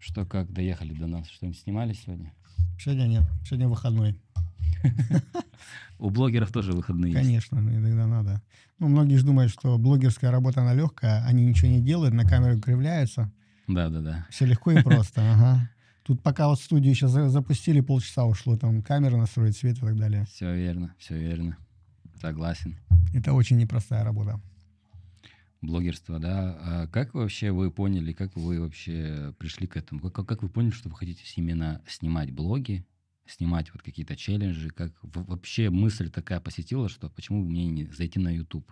Что, как доехали до нас? Что-нибудь снимали сегодня? Сегодня нет. Сегодня выходной. У блогеров тоже выходные Конечно, ну, иногда надо. Ну, многие же думают, что блогерская работа, она легкая, они ничего не делают, на камеру кривляются. Да, да, да. Все легко и просто, ага. Тут пока вот студию сейчас запустили, полчаса ушло, там камеры настроить, свет и так далее. Все верно, все верно. Согласен. Это очень непростая работа. Блогерство, да. А как вообще вы поняли, как вы вообще пришли к этому? Как, как вы поняли, что вы хотите именно снимать блоги, снимать вот какие-то челленджи? Как вообще мысль такая посетила, что почему бы мне не зайти на YouTube?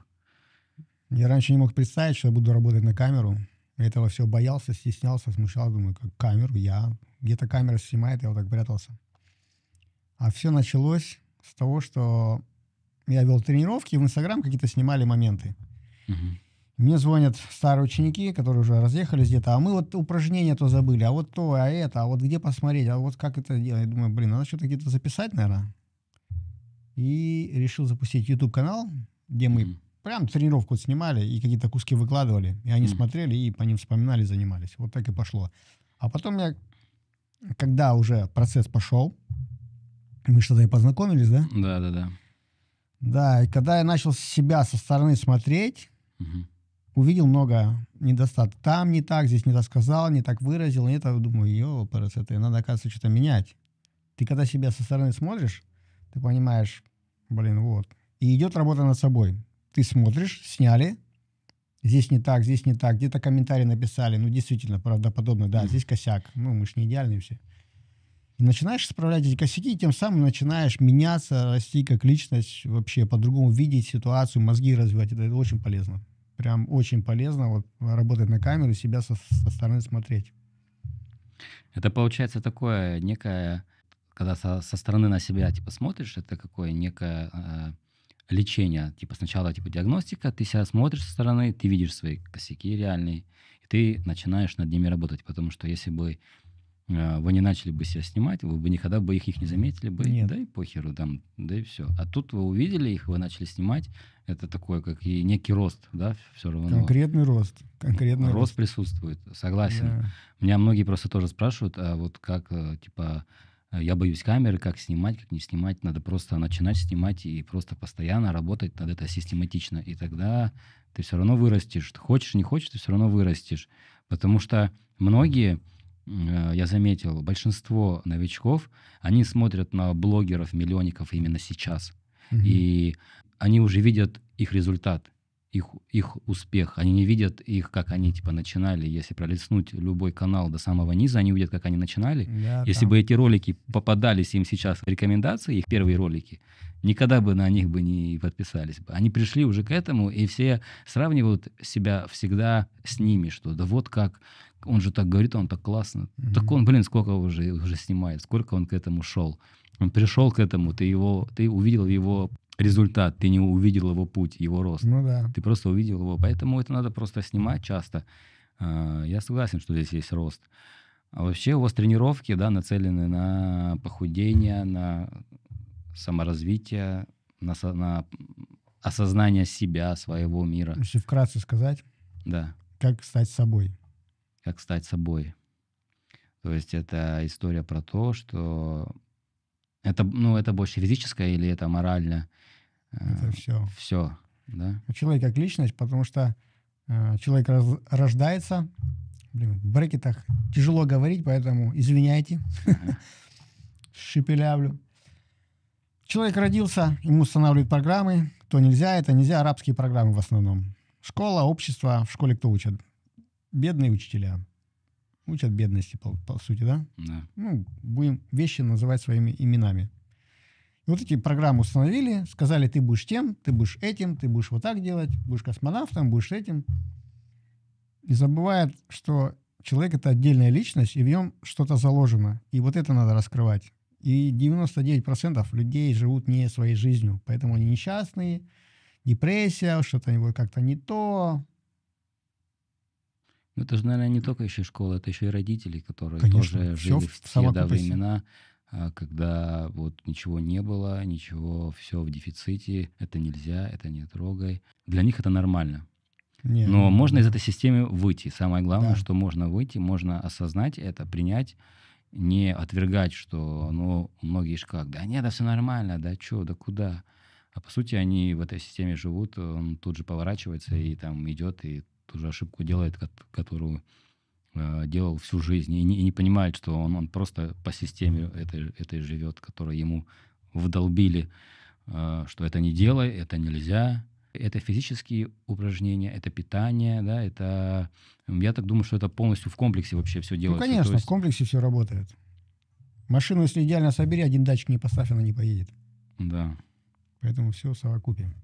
Я раньше не мог представить, что я буду работать на камеру. этого все боялся, стеснялся, смущал. Думаю, как камеру я... Где-то камера снимает, я вот так прятался. А все началось с того, что я вел тренировки, в Инстаграм какие-то снимали моменты. Угу. Мне звонят старые ученики, которые уже разъехались где-то, а мы вот упражнения то забыли, а вот то, а это, а вот где посмотреть, а вот как это делать. Я Думаю, блин, надо что-то где-то записать, наверное. И решил запустить YouTube-канал, где мы mm. прям тренировку снимали и какие-то куски выкладывали. И они mm. смотрели и по ним вспоминали, занимались. Вот так и пошло. А потом я, когда уже процесс пошел, мы что-то и познакомились, да? Да, да, да. Да, и когда я начал себя со стороны смотреть, угу увидел много недостатков. Там не так, здесь не рассказал, не так выразил. И это, думаю, ё, это надо, оказывается, что-то менять. Ты когда себя со стороны смотришь, ты понимаешь, блин, вот. И идет работа над собой. Ты смотришь, сняли, здесь не так, здесь не так, где-то комментарии написали, ну, действительно, правдоподобно, да, здесь косяк, ну, мы же не идеальные все. И начинаешь исправлять эти косяки, и тем самым начинаешь меняться, расти как личность, вообще по-другому видеть ситуацию, мозги развивать. Это, это очень полезно прям очень полезно вот, работать на камеру, себя со, со стороны смотреть. Это получается такое некое, когда со, со стороны на себя типа смотришь, это какое некое э, лечение. Типа сначала типа диагностика, ты себя смотришь со стороны, ты видишь свои косяки реальные, и ты начинаешь над ними работать. Потому что если бы а, вы не начали бы себя снимать, вы бы никогда бы их, их не заметили бы, Нет. да и похеру там, да и все. А тут вы увидели их, вы начали снимать, это такое, как и некий рост, да, все равно. Конкретный рост, конкретный рост. Рост присутствует, согласен. Да. Меня многие просто тоже спрашивают, а вот как, э, типа, э, я боюсь камеры, как снимать, как не снимать, надо просто начинать снимать и просто постоянно работать над это систематично, и тогда ты все равно вырастешь, хочешь, не хочешь, ты все равно вырастешь, потому что многие Э, я заметил, большинство новичков, они смотрят на блогеров, миллионников именно сейчас. Угу. И они уже видят их результат их, их успех. Они не видят их, как они типа начинали. Если пролистнуть любой канал до самого низа, они увидят, как они начинали. Да, Если там. бы эти ролики попадались им сейчас в рекомендации, их первые ролики, никогда бы на них бы не подписались бы. Они пришли уже к этому, и все сравнивают себя всегда с ними, что да вот как он же так говорит, он так классно. Mm-hmm. Так он, блин, сколько уже, уже снимает, сколько он к этому шел. Он пришел к этому, ты его, ты увидел его результат, ты не увидел его путь, его рост. Ну да. Ты просто увидел его. Поэтому это надо просто снимать часто. А, я согласен, что здесь есть рост. А вообще у вас тренировки, да, нацелены на похудение, на саморазвитие, на, на осознание себя, своего мира. Если вкратце сказать, да. как стать собой. Как стать собой. То есть это история про то, что это, ну, это больше физическое или это моральное? Это все. Э, все, да? Человек как личность, потому что э, человек раз, рождается, блин, в брекетах тяжело говорить, поэтому извиняйте, ага. шепелявлю. Человек родился, ему устанавливают программы, то нельзя, это нельзя, арабские программы в основном. Школа, общество, в школе кто учат? Бедные учителя. Учат ну, бедности, по, по сути, да? Да. Ну, будем вещи называть своими именами. И вот эти программы установили, сказали, ты будешь тем, ты будешь этим, ты будешь вот так делать, будешь космонавтом, будешь этим. И забывает, что человек это отдельная личность, и в нем что-то заложено. И вот это надо раскрывать. И 99% людей живут не своей жизнью, поэтому они несчастные, депрессия, что-то как-то не то, ну, это же, наверное, не только еще школа, это еще и родители, которые Конечно, тоже жили в те да, времена, а, когда вот ничего не было, ничего, все в дефиците, это нельзя, это не трогай. Для них это нормально. Не, Но не, ну, можно не. из этой системы выйти. Самое главное, да. что можно выйти, можно осознать это, принять, не отвергать, что ну, многие же как, да нет, да все нормально, да что, да куда. А по сути они в этой системе живут, он тут же поворачивается и там идет, и ту же ошибку делает, которую э, делал всю жизнь и не, и не понимает, что он, он просто по системе этой, этой живет, которая ему вдолбили, э, что это не делай, это нельзя. Это физические упражнения, это питание, да, это... Я так думаю, что это полностью в комплексе вообще все ну, делается. Ну, конечно, есть... в комплексе все работает. Машину, если идеально собери, один датчик не поставь, она не поедет. Да. Поэтому все совокупим.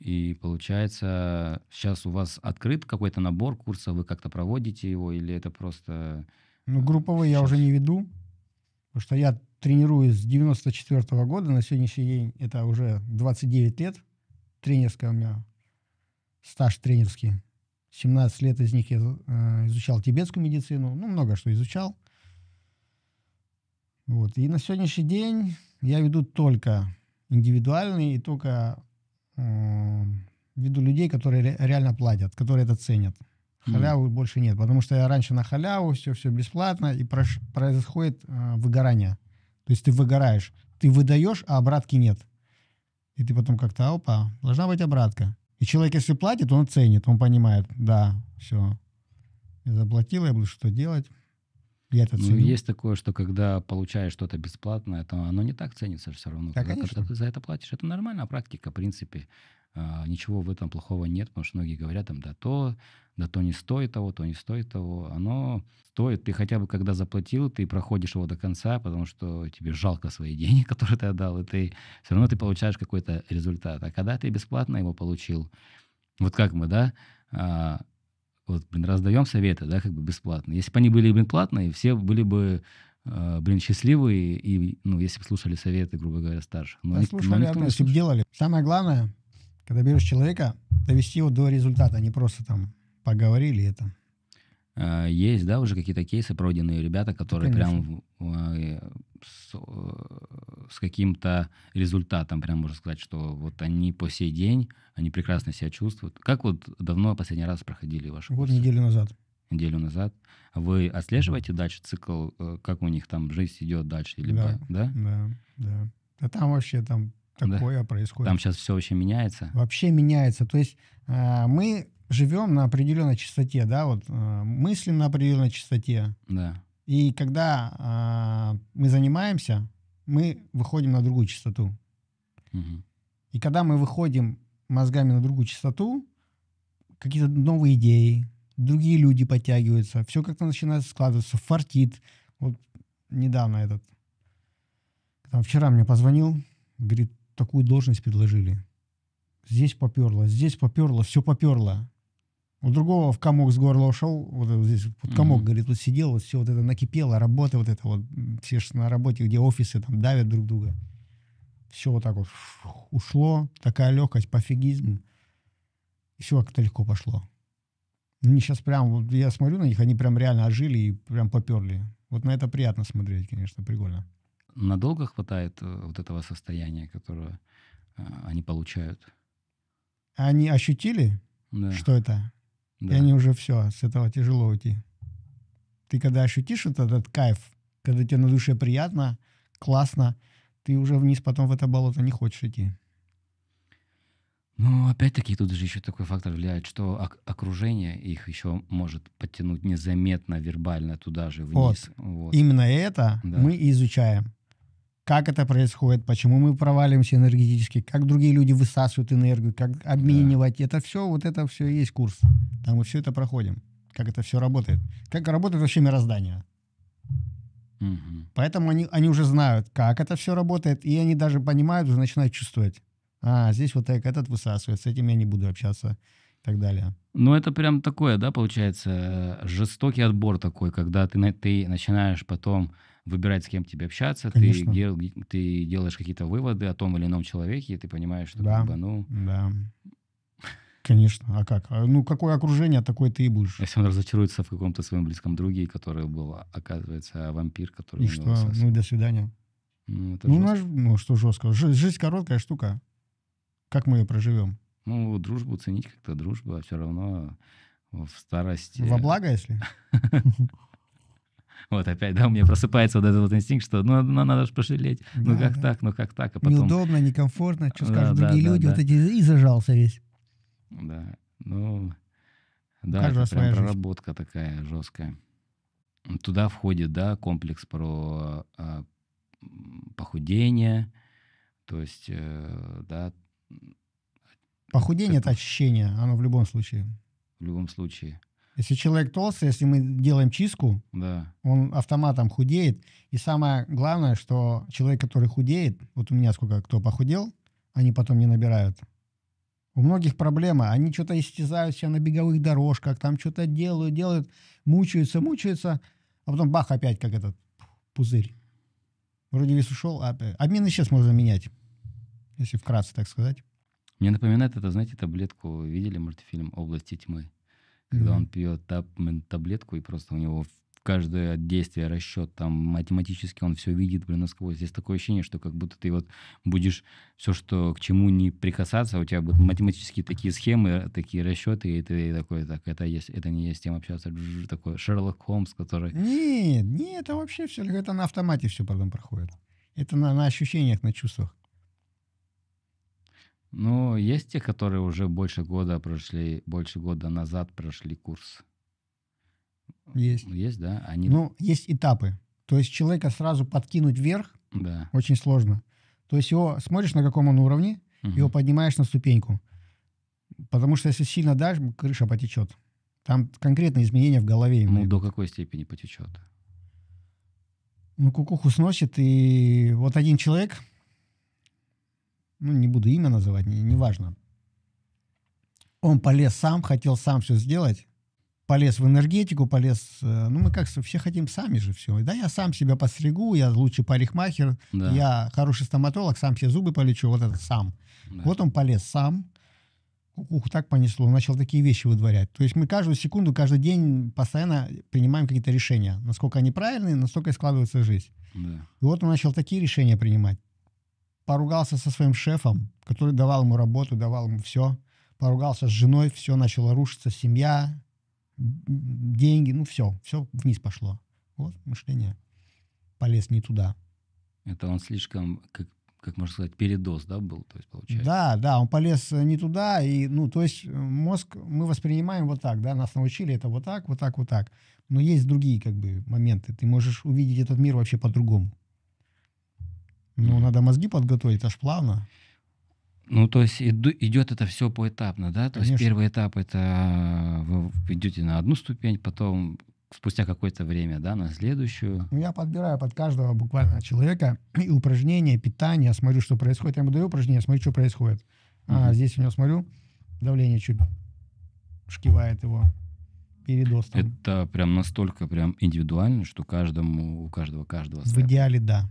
И получается, сейчас у вас открыт какой-то набор курсов, вы как-то проводите его, или это просто... Ну, а, групповые сейчас... я уже не веду, потому что я тренируюсь с 94 -го года, на сегодняшний день это уже 29 лет, тренерская у меня, стаж тренерский. 17 лет из них я э, изучал тибетскую медицину, ну, много что изучал. Вот. И на сегодняшний день я веду только индивидуальные и только виду людей, которые реально платят, которые это ценят. Халявы mm. больше нет, потому что я раньше на халяву все все бесплатно и прош, происходит э, выгорание. То есть ты выгораешь, ты выдаешь, а обратки нет. И ты потом как-то, опа, должна быть обратка. И человек, если платит, он ценит, он понимает, да, все, я заплатил, я буду что делать. Я это ну, ценю. Ну, есть такое, что когда получаешь что-то бесплатное, то оно не так ценится все равно. Да, когда, конечно. ты за это платишь, это нормальная практика, в принципе. А, ничего в этом плохого нет, потому что многие говорят, там, да то, да то не стоит того, то не стоит того. Оно стоит. Ты хотя бы, когда заплатил, ты проходишь его до конца, потому что тебе жалко свои деньги, которые ты отдал, и ты все равно ты получаешь какой-то результат. А когда ты бесплатно его получил, вот как мы, да, а, вот, блин, раздаем советы, да, как бы бесплатно. Если бы они были, блин, платные, все были бы, э, блин, счастливые, и, ну, если бы слушали советы, грубо говоря, старших. Но, да, они, слушали, но а никто не если бы делали. Самое главное, когда берешь человека, довести его до результата, а не просто там поговорили это. Э, есть, да, уже какие-то кейсы пройденные, ребята, которые да, прям с, э, с каким-то результатом, прям можно сказать, что вот они по сей день, они прекрасно себя чувствуют. Как вот давно последний раз проходили ваши Вот неделю назад. Неделю назад. Вы отслеживаете дальше цикл, э, как у них там жизнь идет дальше? Или да, по, да, да, да. Да там вообще там такое да. происходит. Там сейчас все вообще меняется? Вообще меняется. То есть э, мы живем на определенной частоте, да, вот э, мыслим на определенной частоте. Да и когда э, мы занимаемся, мы выходим на другую частоту. Угу. И когда мы выходим мозгами на другую частоту, какие-то новые идеи, другие люди подтягиваются, все как-то начинает складываться, фартит. Вот недавно этот, там вчера мне позвонил, говорит, такую должность предложили. Здесь поперло, здесь поперло, все поперло. У другого в комок с горла ушел, вот здесь вот комок, mm-hmm. говорит, вот сидел, вот все вот это накипело, работа вот это вот, все же на работе, где офисы там давят друг друга. Все вот так вот ушло, такая легкость, пофигизм. все как-то легко пошло. ну не сейчас прям, вот я смотрю на них, они прям реально ожили и прям поперли. Вот на это приятно смотреть, конечно, прикольно. Надолго хватает э, вот этого состояния, которое э, они получают? Они ощутили, да. что это? Да. И они уже все, с этого тяжело уйти. Ты когда ощутишь вот этот кайф, когда тебе на душе приятно, классно, ты уже вниз потом в это болото не хочешь идти. Ну, опять-таки, тут же еще такой фактор влияет, что окружение их еще может подтянуть незаметно, вербально туда же вниз. Вот. Вот. Именно это да. мы изучаем как это происходит, почему мы проваливаемся энергетически, как другие люди высасывают энергию, как обменивать. Да. Это все, вот это все и есть курс. Там мы все это проходим. Как это все работает. Как работает вообще мироздание. Угу. Поэтому они, они уже знают, как это все работает, и они даже понимают, уже начинают чувствовать. А, здесь вот так этот высасывает, с этим я не буду общаться и так далее. Ну, это прям такое, да, получается, э, жестокий отбор такой, когда ты, ты начинаешь потом выбирать, с кем тебе общаться, ты, дел, ты делаешь какие-то выводы о том или ином человеке, и ты понимаешь, что да. как бы, ну... Да. Конечно, а как? А, ну, какое окружение, такое ты и будешь. Если он разочаруется в каком-то своем близком друге, который был, оказывается, вампир, который... И что? Сос... Ну, до свидания. Ну, ну, наш, ну, что жестко. жизнь короткая штука. Как мы ее проживем? Ну, дружбу ценить как-то дружба, все равно в старости... Во благо, если? Вот опять, да, у меня просыпается вот этот вот инстинкт, что ну, ну надо же пожалеть, да, ну как да. так, ну как так, а потом... Неудобно, некомфортно, что да, скажут да, другие да, люди, да. вот эти, и зажался весь. Да, ну, да, Каждая это прям проработка такая жесткая. Туда входит, да, комплекс про э, похудение, то есть, э, да... Похудение — это ощущение, оно в любом случае. В любом случае. Если человек толстый, если мы делаем чистку, да. он автоматом худеет. И самое главное, что человек, который худеет, вот у меня сколько кто похудел, они потом не набирают. У многих проблема. Они что-то истязают себя на беговых дорожках, там что-то делают, делают, мучаются, мучаются, а потом бах, опять как этот пузырь. Вроде вес ушел, а обмен сейчас можно менять, если вкратце так сказать. Мне напоминает это, знаете, таблетку, видели мультфильм «Области тьмы»? когда он пьет таб- таблетку, и просто у него каждое действие, расчет, там, математически он все видит, блин, насквозь. Здесь такое ощущение, что как будто ты вот будешь все, что к чему не прикасаться, у тебя будут математические такие схемы, э, такие расчеты, и ты такой, так, это есть, это не есть тем общаться, такой Шерлок Холмс, который... Нет, нет, это вообще все, это на автомате все потом проходит. Это на, на ощущениях, на чувствах. Ну, есть те, которые уже больше года прошли, больше года назад прошли курс. Есть. Ну, есть, да? Они... Ну, есть этапы. То есть человека сразу подкинуть вверх да. очень сложно. То есть его смотришь, на каком он уровне, угу. его поднимаешь на ступеньку. Потому что если сильно дашь, крыша потечет. Там конкретные изменения в голове. Ну, до какой степени потечет? Ну, кукуху сносит, и вот один человек ну, не буду имя называть, не, не важно. Он полез сам, хотел сам все сделать, полез в энергетику, полез, э, ну, мы как все хотим сами же все. Да, я сам себя постригу, я лучший парикмахер, да. я хороший стоматолог, сам все зубы полечу, вот это сам. Да. Вот он полез сам, ух, так понесло, начал такие вещи выдворять. То есть мы каждую секунду, каждый день постоянно принимаем какие-то решения. Насколько они правильные, настолько и складывается жизнь. Да. И вот он начал такие решения принимать поругался со своим шефом, который давал ему работу, давал ему все, поругался с женой, все начало рушиться, семья, деньги, ну все, все вниз пошло. Вот мышление полез не туда. Это он слишком, как, как можно сказать, передоз, да, был, то есть получается. Да, да, он полез э, не туда, и, ну, то есть э, мозг мы воспринимаем вот так, да, нас научили это вот так, вот так, вот так. Но есть другие, как бы, моменты. Ты можешь увидеть этот мир вообще по-другому. Ну, надо мозги подготовить, аж плавно. Ну, то есть иду, идет это все поэтапно, да? То Конечно. есть первый этап это э, вы идете на одну ступень, потом спустя какое-то время, да, на следующую. Ну, я подбираю под каждого буквально человека и упражнения, питание, смотрю, что происходит. Я ему даю упражнение, смотрю, что происходит. Угу. А, здесь у него смотрю, давление чуть шкивает его передоз. Там. Это прям настолько прям индивидуально, что каждому, у каждого, каждого. В своего. идеале, да.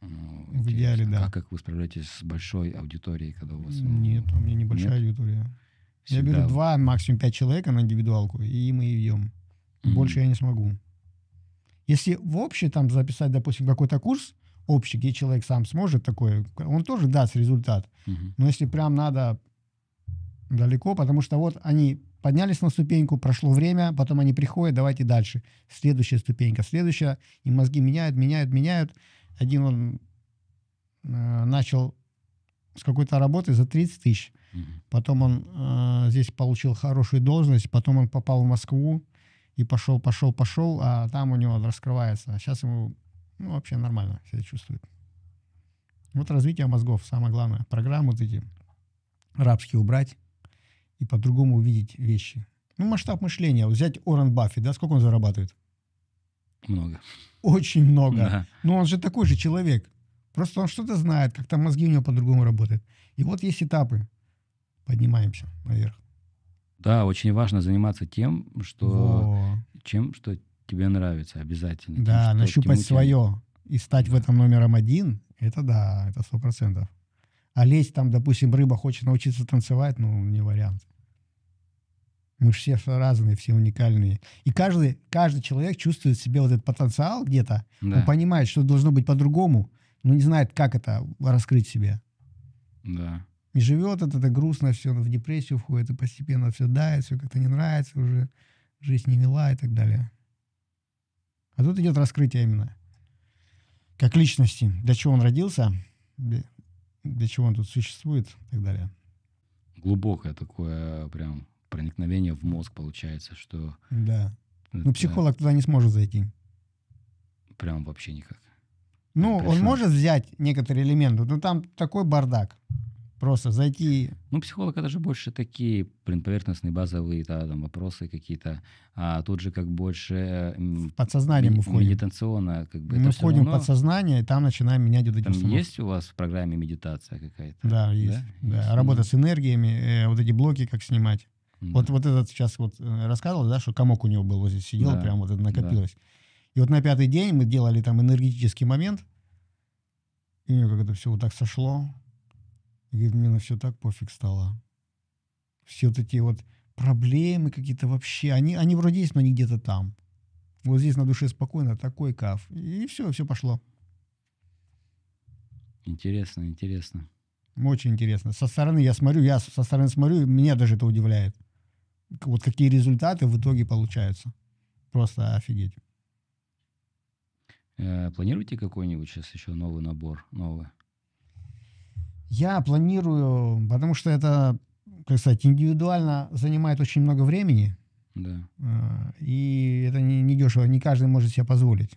Ну, в идеале, да. А как вы справляетесь с большой аудиторией, когда у вас... Нет, у меня небольшая нет? аудитория. Всегда. Я беру два, максимум пять человек на индивидуалку, и мы идем. Mm-hmm. Больше я не смогу. Если в общий там записать, допустим, какой-то курс, общий, где человек сам сможет такое, он тоже даст результат. Mm-hmm. Но если прям надо далеко, потому что вот они поднялись на ступеньку, прошло время, потом они приходят, давайте дальше. Следующая ступенька, следующая, и мозги меняют, меняют, меняют. Один он э, начал с какой-то работы за 30 тысяч. Потом он э, здесь получил хорошую должность, потом он попал в Москву и пошел, пошел, пошел, а там у него раскрывается. А сейчас ему ну, вообще нормально себя чувствует. Вот развитие мозгов, самое главное. Программу вот эти рабские убрать и по-другому увидеть вещи. Ну, масштаб мышления. Взять Орен Баффи, да, сколько он зарабатывает? Много. Очень много. Да. Но он же такой же человек. Просто он что-то знает, как-то мозги у него по-другому работают. И вот есть этапы. Поднимаемся наверх. Да, очень важно заниматься тем, что чем, что тебе нравится обязательно. Да, тем, нащупать свое тебе... и стать да. в этом номером один, это да, это сто процентов. А лезть там, допустим, рыба хочет научиться танцевать, ну, не вариант. Мы же все разные, все уникальные. И каждый, каждый человек чувствует в себе вот этот потенциал где-то. Да. Он понимает, что должно быть по-другому, но не знает, как это раскрыть себе. Да. И живет это, это грустно все, в депрессию входит, и постепенно все дает, все как-то не нравится уже, жизнь не мила и так далее. А тут идет раскрытие именно. Как личности. Для чего он родился, для, для чего он тут существует и так далее. Глубокое такое прям проникновение в мозг получается, что... Да. Ну, это... Но психолог туда не сможет зайти. Прям вообще никак. Ну, Причем... он может взять некоторые элементы, но там такой бардак. Просто зайти... Ну, психолог это же больше такие блин, поверхностные базовые да, там, вопросы какие-то, а тут же как больше... Э, в подсознание мы входим. Медитационно. Как бы, мы входим равно... в подсознание, и там начинаем менять вот эти Там установки. есть у вас в программе медитация какая-то? Да, есть. Да? Да. есть. Работа с энергиями, э, вот эти блоки как снимать. Да. Вот, вот этот сейчас вот э, рассказывал, да, что комок у него был вот здесь сидел, да. прям вот это накопилось. Да. И вот на пятый день мы делали там энергетический момент, и у него как это все вот так сошло. И говорит, мне на все так пофиг стало. Все вот эти вот проблемы какие-то вообще, они, они вроде есть, но они где-то там. Вот здесь на душе спокойно, такой каф. И все, все пошло. Интересно, интересно. Очень интересно. Со стороны я смотрю, я со стороны смотрю, меня даже это удивляет вот какие результаты в итоге получаются. Просто офигеть. Э, планируете какой-нибудь сейчас еще новый набор, новый? Я планирую, потому что это, как сказать, индивидуально занимает очень много времени. Да. Э, и это не, не дешево, не каждый может себе позволить.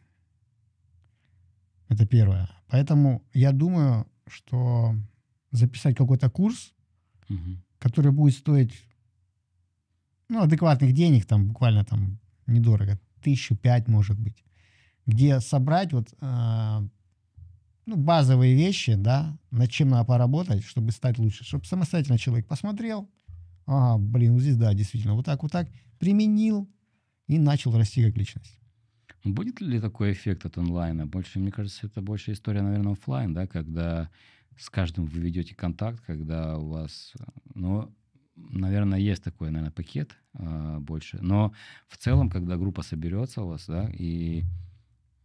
Это первое. Поэтому я думаю, что записать какой-то курс, угу. который будет стоить ну, адекватных денег, там буквально там недорого, тысячу пять, может быть, где собрать вот э, ну, базовые вещи, да, над чем надо поработать, чтобы стать лучше, чтобы самостоятельно человек посмотрел, а блин, вот здесь, да, действительно, вот так, вот так, применил и начал расти как личность. Будет ли такой эффект от онлайна? Больше, мне кажется, это больше история, наверное, офлайн, да, когда с каждым вы ведете контакт, когда у вас, ну, наверное, есть такой, наверное, пакет э, больше. Но в целом, когда группа соберется у вас, да, и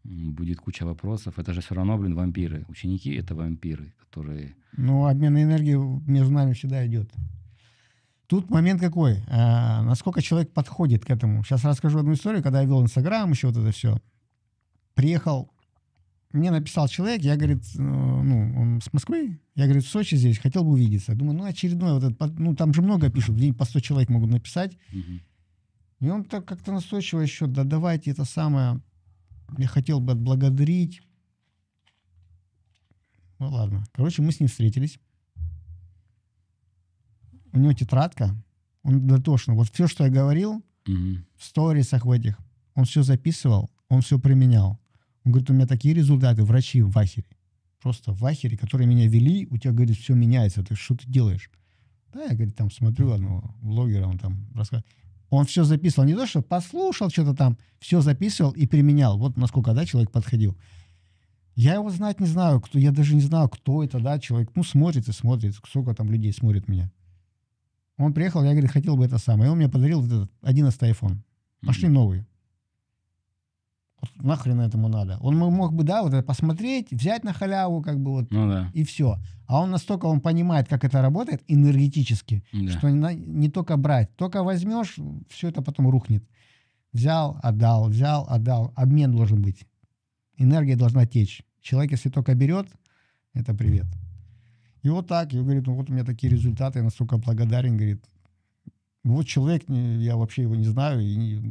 будет куча вопросов, это же все равно, блин, вампиры. Ученики — это вампиры, которые... Ну, обмен энергии между нами всегда идет. Тут момент какой? А, насколько человек подходит к этому? Сейчас расскажу одну историю, когда я вел Инстаграм, еще вот это все. Приехал мне написал человек, я, говорит, э, ну, он с Москвы, я, говорит, в Сочи здесь, хотел бы увидеться. Думаю, ну, очередной вот этот, ну, там же много пишут, в день по 100 человек могут написать. Угу. И он так как-то настойчиво еще, да давайте это самое, я хотел бы отблагодарить. Ну, ладно. Короче, мы с ним встретились. У него тетрадка, он дотошно. Вот все, что я говорил угу. в сторисах в этих, он все записывал, он все применял. Он говорит, у меня такие результаты, врачи в ахере. Просто в ахере, которые меня вели, у тебя, говорит, все меняется, ты что ты делаешь? Да, я, говорит, там смотрю одного блогера, он там рассказывает. Он все записывал, не то, что послушал что-то там, все записывал и применял. Вот насколько, да, человек подходил. Я его знать не знаю, кто, я даже не знаю, кто это, да, человек. Ну, смотрит и смотрит, сколько там людей смотрит меня. Он приехал, я, говорит, хотел бы это самое. И он мне подарил вот этот 11 iPhone. Пошли новые нахрен этому надо. Он мог бы, да, вот это посмотреть, взять на халяву, как бы вот, ну, да. и все. А он настолько, он понимает, как это работает энергетически, да. что не, не только брать. Только возьмешь, все это потом рухнет. Взял, отдал, взял, отдал. Обмен должен быть. Энергия должна течь. Человек, если только берет, это привет. И вот так, и говорит, ну вот у меня такие результаты, я настолько благодарен, говорит, вот человек, я вообще его не знаю, и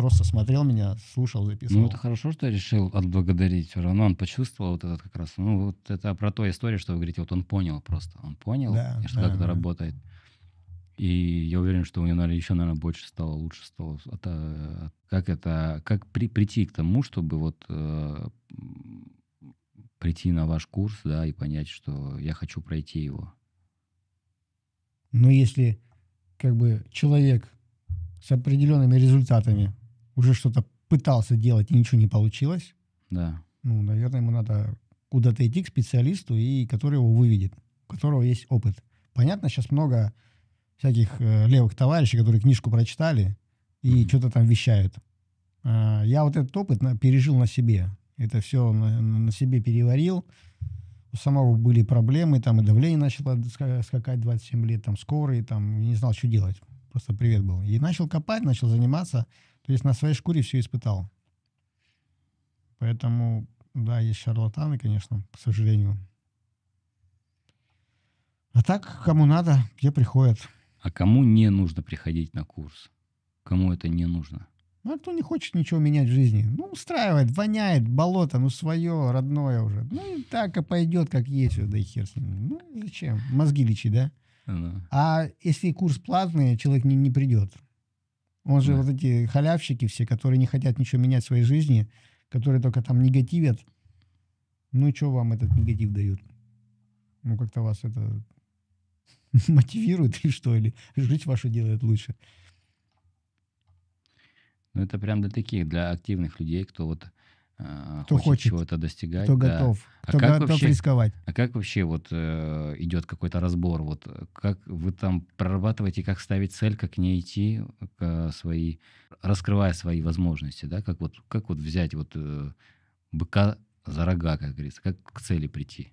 просто смотрел меня, слушал, записывал. Ну, это хорошо, что я решил отблагодарить. Все равно он почувствовал вот этот как раз. Ну, вот это про ту историю, что вы говорите, вот он понял просто. Он понял, да, что да, как это да. работает. И я уверен, что у него, наверное, еще, наверное, больше стало, лучше стало. Это, как это, как при, прийти к тому, чтобы вот э, прийти на ваш курс, да, и понять, что я хочу пройти его? Но ну, если, как бы, человек с определенными результатами уже что-то пытался делать и ничего не получилось, да. ну, наверное, ему надо куда-то идти к специалисту, и который его выведет, у которого есть опыт. Понятно, сейчас много всяких э, левых товарищей, которые книжку прочитали и mm-hmm. что-то там вещают. А, я вот этот опыт на, пережил на себе. Это все на, на себе переварил. У самого были проблемы, там и давление начало скакать 27 лет, там скорый, там не знал, что делать. Просто привет был. И начал копать, начал заниматься. То есть на своей шкуре все испытал. Поэтому, да, есть шарлатаны, конечно, к сожалению. А так, кому надо, где приходят. А кому не нужно приходить на курс? Кому это не нужно? Ну, а кто не хочет ничего менять в жизни? Ну, устраивает, воняет, болото, ну, свое, родное уже. Ну, и так и пойдет, как есть, да и хер с ним. Ну, зачем? Мозги лечи, да? да. Ну. А если курс платный, человек не, не придет. Он же да. вот эти халявщики все, которые не хотят ничего менять в своей жизни, которые только там негативят. Ну и что вам этот негатив дают, Ну как-то вас это мотивирует или что? Или жить ваше делает лучше? Ну это прям для таких, для активных людей, кто вот Э, кто хочет, чего-то достигать, кто да. готов, а кто как готов вообще, рисковать. А как вообще вот э, идет какой-то разбор, вот э, как вы там прорабатываете, как ставить цель, как к ней идти, к, свои, раскрывая свои возможности, да, как вот как вот взять вот э, быка за рога, как говорится, как к цели прийти.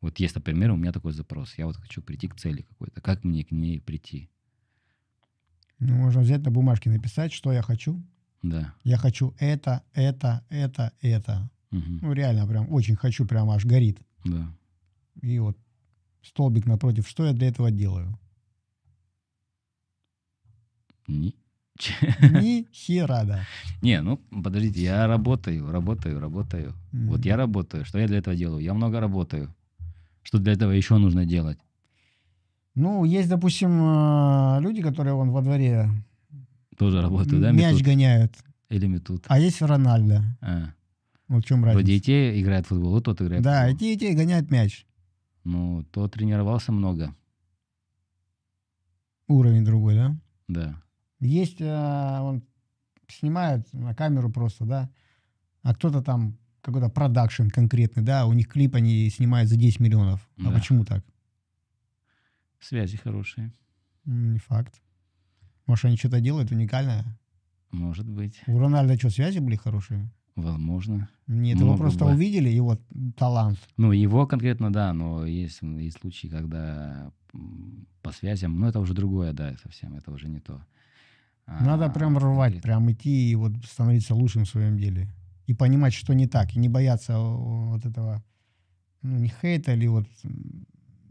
Вот есть, например, у меня такой запрос, я вот хочу прийти к цели какой-то, как мне к ней прийти? Ну, можно взять на бумажке написать, что я хочу, да. Я хочу это, это, это, это. Угу. Ну, реально, прям очень хочу, прям аж горит. Да. И вот столбик напротив, что я для этого делаю? Ни... Ни хера, да. Не, ну, подождите, я работаю, работаю, работаю. Mm-hmm. Вот я работаю. Что я для этого делаю? Я много работаю. Что для этого еще нужно делать? Ну, есть, допустим, э, люди, которые вон во дворе тоже работают, да? Мяч метут? гоняют. Или метут. А есть Рональдо. А. Ну, в чем разница? Вроде и те играют в футбол, и тот играет Да, и те, и те гоняют мяч. Ну, тот тренировался много. Уровень другой, да? Да. Есть, а, он снимает на камеру просто, да, а кто-то там какой-то продакшн конкретный, да, у них клип они снимают за 10 миллионов. А да. А почему так? Связи хорошие. Не факт. Может, они что-то делают уникальное? Может быть. У Рональда что, связи были хорошие? Возможно. Нет, его просто бы. увидели, его талант. Ну, его конкретно, да, но есть, есть случаи, когда по связям, ну, это уже другое, да, совсем, это уже не то. Надо а, прям рвать, и... прям идти и вот становиться лучшим в своем деле. И понимать, что не так, и не бояться э, вот этого, ну, не хейта или вот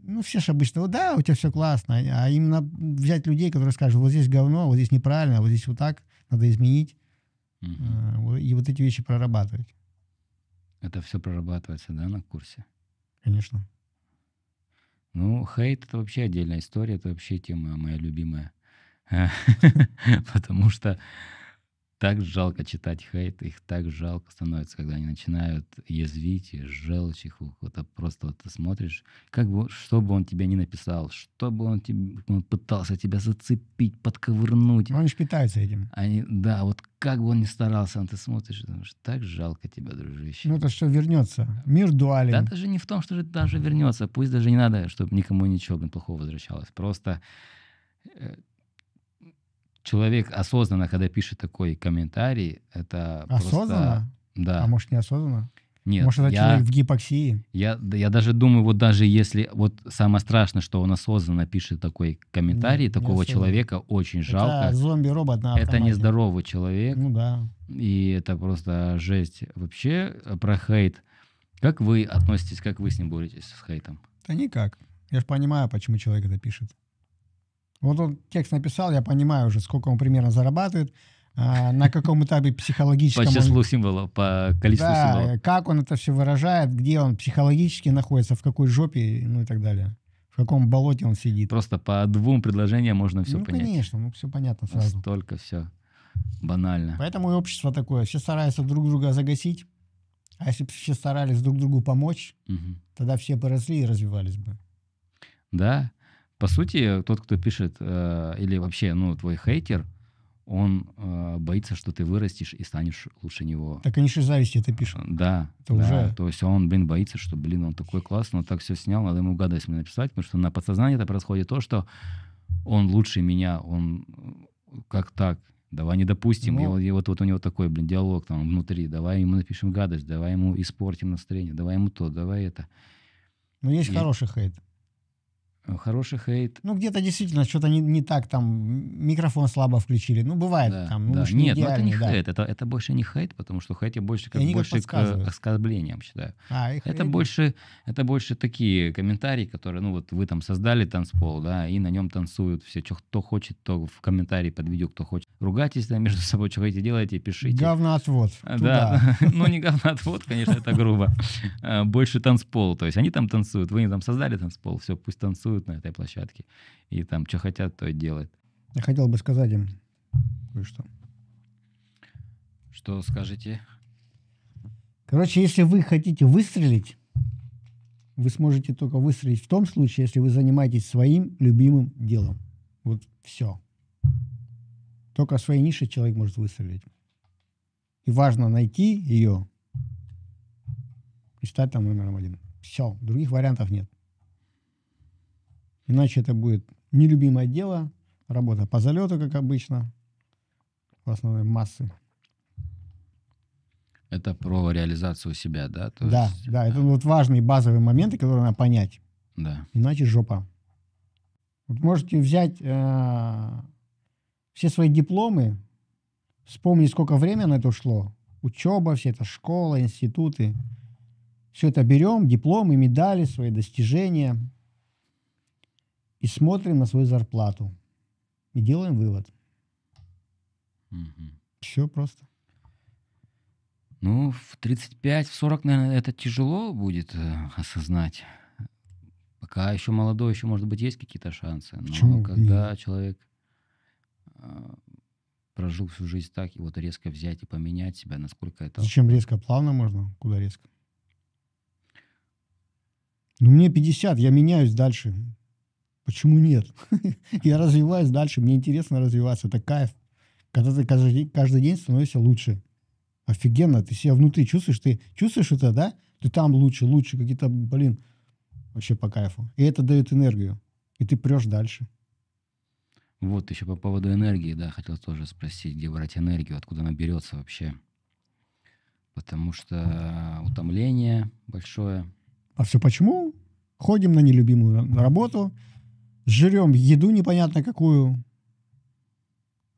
ну, все же обычно, вот, да, у тебя все классно, а именно взять людей, которые скажут, вот здесь говно, вот здесь неправильно, вот здесь вот так, надо изменить, mm и вот эти вещи прорабатывать. Это все прорабатывается, да, на курсе? Конечно. Ну, хейт — это вообще отдельная история, это вообще тема моя любимая. Потому что так жалко читать хейт, их так жалко становится, когда они начинают язвить, желчь их, вот а просто вот ты смотришь, как бы, что бы он тебе не написал, что бы он, тебе, он пытался тебя зацепить, подковырнуть. Он же питается этим. Они, да, вот как бы он ни старался, он а ты смотришь, думаешь, так жалко тебя, дружище. Ну, это что вернется. Мир дуален. Да, даже не в том, что даже вернется. Пусть даже не надо, чтобы никому ничего блин, плохого возвращалось. Просто э, человек осознанно, когда пишет такой комментарий, это осознанно? просто... Да. А может, неосознанно? Нет, Может, это я, человек в гипоксии? Я, я даже думаю, вот даже если... Вот самое страшное, что он осознанно пишет такой комментарий, Нет, такого человека очень жалко. Это зомби-робот на автомате. Это нездоровый человек. Ну да. И это просто жесть. Вообще, э, про хейт. Как вы относитесь, как вы с ним боретесь, с хейтом? Да никак. Я же понимаю, почему человек это пишет. Вот он текст написал, я понимаю уже, сколько он примерно зарабатывает, а, на каком этапе психологическом... По числу он... символов, по количеству да, символов. как он это все выражает, где он психологически находится, в какой жопе, ну и так далее. В каком болоте он сидит. Просто по двум предложениям можно все ну, понять. Ну, конечно, ну, все понятно сразу. Столько все банально. Поэтому и общество такое. Все стараются друг друга загасить. А если бы все старались друг другу помочь, угу. тогда все бы росли и развивались бы. Да. По сути, тот, кто пишет, э, или вообще, ну, твой хейтер, он э, боится, что ты вырастешь и станешь лучше него. Так они же зависти это пишут. Э, да. Это да. уже... То есть он, блин, боится, что, блин, он такой классный, он так все снял, надо ему гадость мне написать, потому что на подсознании это происходит то, что он лучше меня, он э, как так, давай не допустим. Ну... И, и вот, вот у него такой, блин, диалог там внутри, давай ему напишем гадость, давай ему испортим настроение, давай ему то, давай это. Ну, есть и... хороший хейт. Э, хороший хейт. Ну, где-то действительно что-то не, не так, там микрофон слабо включили. Ну, бывает да, там. Ну, да. Нет, не ну, но это не да. хейт, это, это больше не хейт, потому что хейт я больше, как, больше как к оскорблениям считаю. А, их это, больше, это больше такие комментарии, которые, ну, вот вы там создали танцпол, да, и на нем танцуют все, что, кто хочет, то в комментарии под видео, кто хочет. Ругайтесь там между собой, что хотите, делайте, пишите. Говноотвод. Э, да, ну не говноотвод, конечно, это грубо. Э, больше танцпол, то есть они там танцуют, вы там создали танцпол, все, пусть танцуют голосуют на этой площадке. И там, что хотят, то и делают. Я хотел бы сказать им кое-что. Что скажете? Короче, если вы хотите выстрелить, вы сможете только выстрелить в том случае, если вы занимаетесь своим любимым делом. Вот все. Только в своей нише человек может выстрелить. И важно найти ее и стать там номером один. Все, других вариантов нет. Иначе это будет нелюбимое дело, работа по залету, как обычно, в основной массы. Это про реализацию себя, да? То да, есть, да, э, это вот важные базовые моменты, которые надо понять. Да. Иначе жопа. Вот можете взять э, все свои дипломы, вспомнить, сколько времени на это ушло. Учеба, все это школа, институты. Все это берем, дипломы, медали, свои достижения – и смотрим на свою зарплату. И делаем вывод. Угу. Все просто. Ну, в 35, в 40, наверное, это тяжело будет э, осознать. Пока еще молодой, еще, может быть, есть какие-то шансы. Но Почему? когда Нет. человек э, прожил всю жизнь так, и вот резко взять и поменять себя, насколько это... Зачем резко? Плавно можно? Куда резко? Ну, мне 50, я меняюсь дальше. Почему нет? Я развиваюсь дальше, мне интересно развиваться, это кайф. Когда ты каждый, каждый день становишься лучше. Офигенно, ты себя внутри чувствуешь, ты чувствуешь это, да? Ты там лучше, лучше, какие-то, блин, вообще по кайфу. И это дает энергию. И ты прешь дальше. Вот еще по поводу энергии, да, хотел тоже спросить, где брать энергию, откуда она берется вообще. Потому что утомление большое. А все почему? Ходим на нелюбимую работу, жрем еду непонятно какую.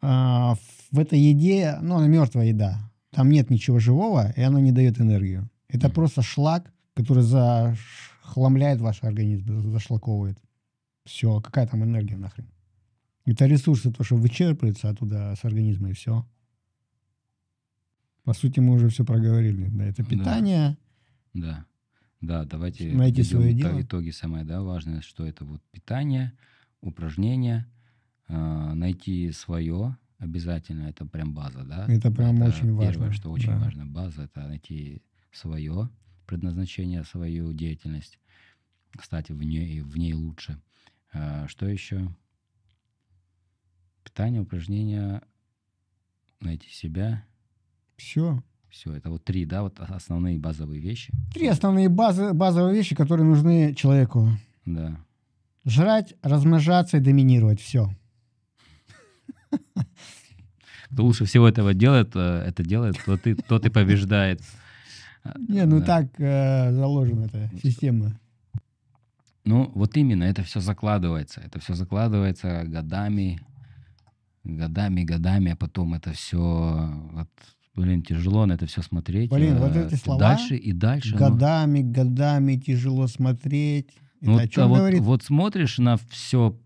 А, в этой еде, ну, она мертвая еда. Там нет ничего живого, и она не дает энергию. Это mm-hmm. просто шлак, который захламляет ваш организм, зашлаковывает. Все, а какая там энергия нахрен? Это ресурсы, то, что вычерпывается оттуда с организма, и все. По сути, мы уже все проговорили. Да, это питание. Да. да. Да, давайте найти свое дело. Итоги самое да, важное, что это вот питание, упражнения, э, найти свое обязательно, это прям база, да? Это прям это очень первое, важно. Первое, что очень да. важно, база, это найти свое предназначение, свою деятельность. Кстати, в ней, в ней лучше. Э, что еще? Питание, упражнения, найти себя. Все. Все, это вот три, да, вот основные базовые вещи. Три основные базы, базовые вещи, которые нужны человеку. Да. Жрать, размножаться и доминировать. Все. Кто лучше всего этого делает, э, это делает, тот и, тот и побеждает. Не, ну да. так э, заложена эта система. Ну, вот именно, это все закладывается. Это все закладывается годами, годами, годами, а потом это все вот, Блин, тяжело на это все смотреть. Блин, э, вот эти слова. Дальше и дальше. Ну. Годами, оно... годами тяжело смотреть. Это ну, о чем а вот, говорит? вот смотришь на все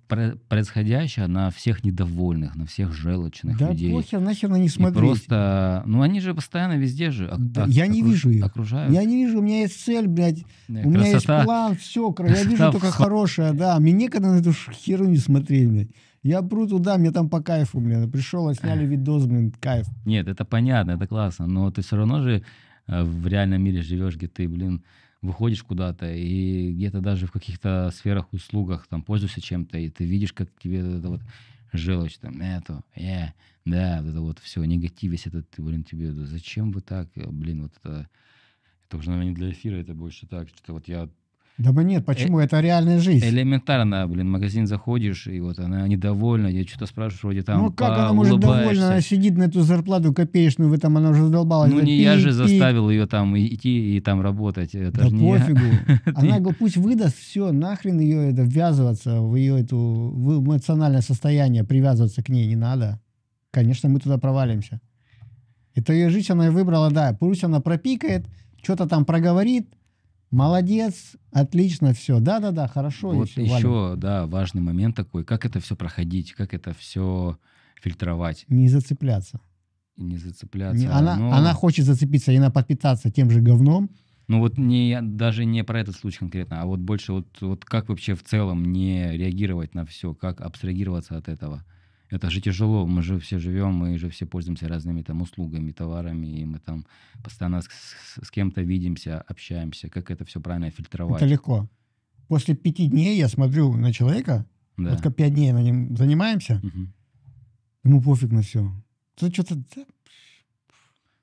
происходящее, на всех недовольных, на всех желчных да людей. Да похер, нахер на них смотреть. И просто, ну они же постоянно везде же да, Я не окруж, вижу их. Окружают. Я не вижу, у меня есть цель, блядь. Да, у красота, меня есть план, все, я вижу только хорошее, да. Мне некогда на эту херу не смотреть, блядь. Я пру туда, мне там по кайфу, блин. Пришел, а сняли видос, блин, кайф. Нет, это понятно, это классно, но ты все равно же э, в реальном мире живешь, где ты, блин, выходишь куда-то и где-то даже в каких-то сферах, услугах, там, пользуешься чем-то, и ты видишь, как тебе это вот желчь, там, это, э, да, вот это вот все, негатив весь этот, блин, тебе, зачем вы так, э, блин, вот это, это уже, наверное, не для эфира, это больше так, что то вот я да нет, почему? Э- это реальная жизнь. Элементарно, блин, в магазин заходишь, и вот она недовольна, я что-то спрашиваю, вроде там Ну как она может довольна? Она сидит на эту зарплату копеечную, в этом она уже задолбалась. Ну не я же заставил ее там идти и там работать. Это да пофигу. Она говорит, пусть выдаст, все, нахрен ее это ввязываться в ее эту в эмоциональное состояние, привязываться к ней не надо. Конечно, мы туда провалимся. Это ее жизнь она выбрала, да. Пусть она пропикает, что-то там проговорит, Молодец, отлично, все. Да, да, да, хорошо. Вот еще, еще да, важный момент такой, как это все проходить, как это все фильтровать. Не зацепляться. Не зацепляться. Не, она, но... Ну. она хочет зацепиться, и она подпитаться тем же говном. Ну вот не, даже не про этот случай конкретно, а вот больше вот, вот как вообще в целом не реагировать на все, как абстрагироваться от этого. Это же тяжело, мы же все живем, мы же все пользуемся разными там услугами, товарами, и мы там постоянно с, с, кем-то видимся, общаемся. Как это все правильно фильтровать? Это легко. После пяти дней я смотрю на человека, да. вот как пять дней на нем занимаемся, угу. ему пофиг на все. Ты что-то...